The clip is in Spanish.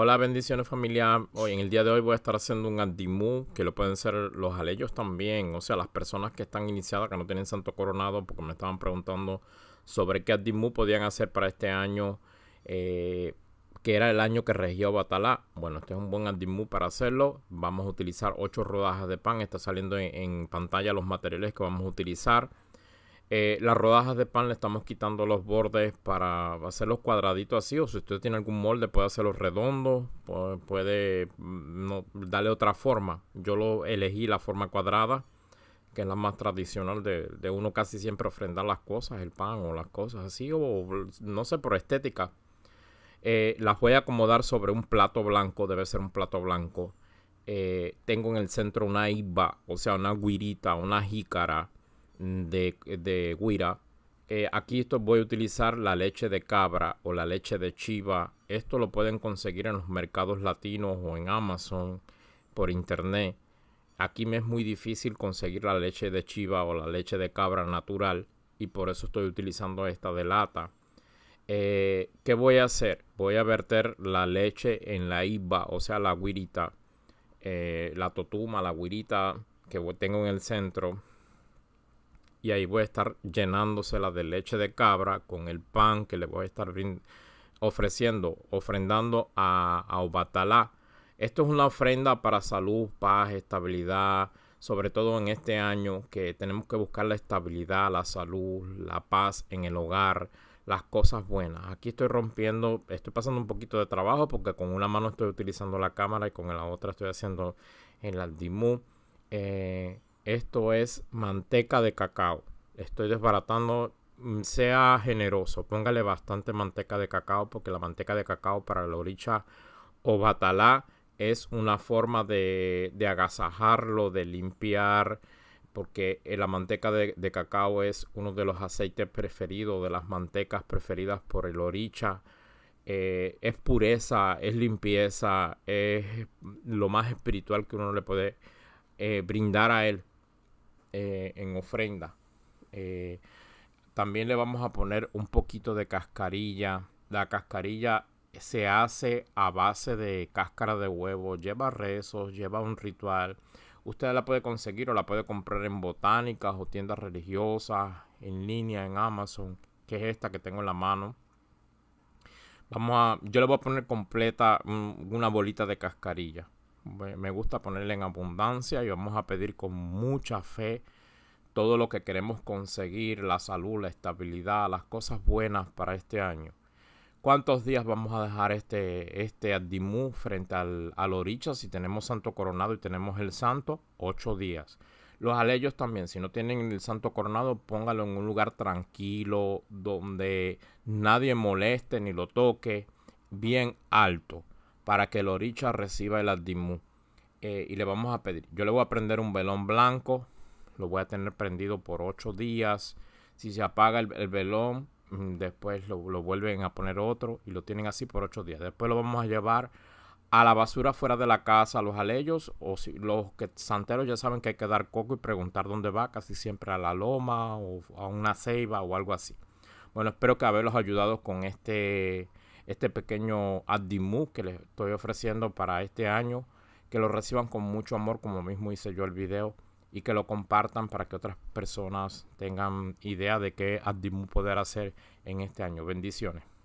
Hola, bendiciones familia. Hoy en el día de hoy voy a estar haciendo un antimú, que lo pueden hacer los alellos también, o sea, las personas que están iniciadas, que no tienen santo coronado, porque me estaban preguntando sobre qué antimú podían hacer para este año, eh, que era el año que regió Batalá. Bueno, este es un buen andimu para hacerlo. Vamos a utilizar 8 rodajas de pan, está saliendo en pantalla los materiales que vamos a utilizar. Eh, las rodajas de pan le estamos quitando los bordes para hacerlos cuadraditos así. O si usted tiene algún molde, puede hacerlos redondos. Puede, mm, darle otra forma. Yo lo elegí la forma cuadrada, que es la más tradicional de, uno casi siempre ofrendar las cosas, el pan o las cosas así. O no sé, por estética. Eh, las voy a acomodar sobre un plato blanco. Debe ser un plato blanco. Eh, tengo en el centro una iba, o sea, una guirita, una jícara de, guira, eh, aquí esto voy a utilizar la leche de cabra o la leche de chiva. Esto lo pueden conseguir en los mercados latinos o en Amazon por internet. Aquí me es muy difícil conseguir la leche de chiva o la leche de cabra natural y por eso estoy utilizando esta de lata. Eh, ¿Qué voy a hacer? Voy a verter la leche en la iba, o sea, la guirita, eh, la totuma, la guirita que tengo en el centro y ahí voy a estar llenándosela de leche de cabra con el pan que le voy a estar ofreciendo, ofrendando a, a Obatalá. Esto es una ofrenda para salud, paz, estabilidad, sobre todo en este año que tenemos que buscar la estabilidad, la salud, la paz en el hogar, las cosas buenas. Aquí estoy rompiendo, estoy pasando un poquito de trabajo porque con una mano estoy utilizando la cámara y con la otra estoy haciendo el aldimu. Eh, esto es manteca de cacao. Estoy desbaratando. Mm, sea generoso. Póngale bastante manteca de cacao porque la manteca de cacao para el oricha o batalá es una forma de, agasajarlo, de limpiar, porque eh, la manteca de, cacao es uno de los aceites preferidos, de las mantecas preferidas por el oricha. Eh, es pureza, es limpieza, es lo más espiritual que uno le puede eh, brindar a él. Eh, en ofrenda. Eh, también le vamos a poner un poquito de cascarilla. La cascarilla se hace a base de cáscara de huevo, lleva rezos, lleva un ritual. Usted la puede conseguir o la puede comprar en botánicas o tiendas religiosas, en línea, en Amazon, que es esta que tengo en la mano. Vamos a, yo le voy a poner completa una bolita de cascarilla me gusta ponerle en abundancia y vamos a pedir con mucha fe todo lo que queremos conseguir, la salud, la estabilidad, las cosas buenas para este año. ¿Cuántos días vamos a dejar este, este Adimú frente al, al Oricha si tenemos Santo Coronado y tenemos el Santo? Ocho días. Los aleyos también, si no tienen el santo coronado, póngalo en un lugar tranquilo, donde nadie moleste ni lo toque, bien alto para que el reciba el adimú. Eh, y le vamos a pedir, yo le voy a prender un velón blanco, lo voy a tener prendido por 8 días. Si se apaga el, velón, mm, después lo, vuelven a poner otro y lo tienen así por 8 días. Después lo vamos a llevar a la basura fuera de la casa, a los alellos, o si los que, santeros ya saben que hay que dar coco y preguntar dónde va, casi siempre a la loma o a una ceiba o algo así. Bueno, espero que haberlos ayudado con este este pequeño Addimu que les estoy ofreciendo para este año. Que lo reciban con mucho amor, como mismo hice yo el video, y que lo compartan para que otras personas tengan idea de qué Addimu poder hacer en este año. Bendiciones.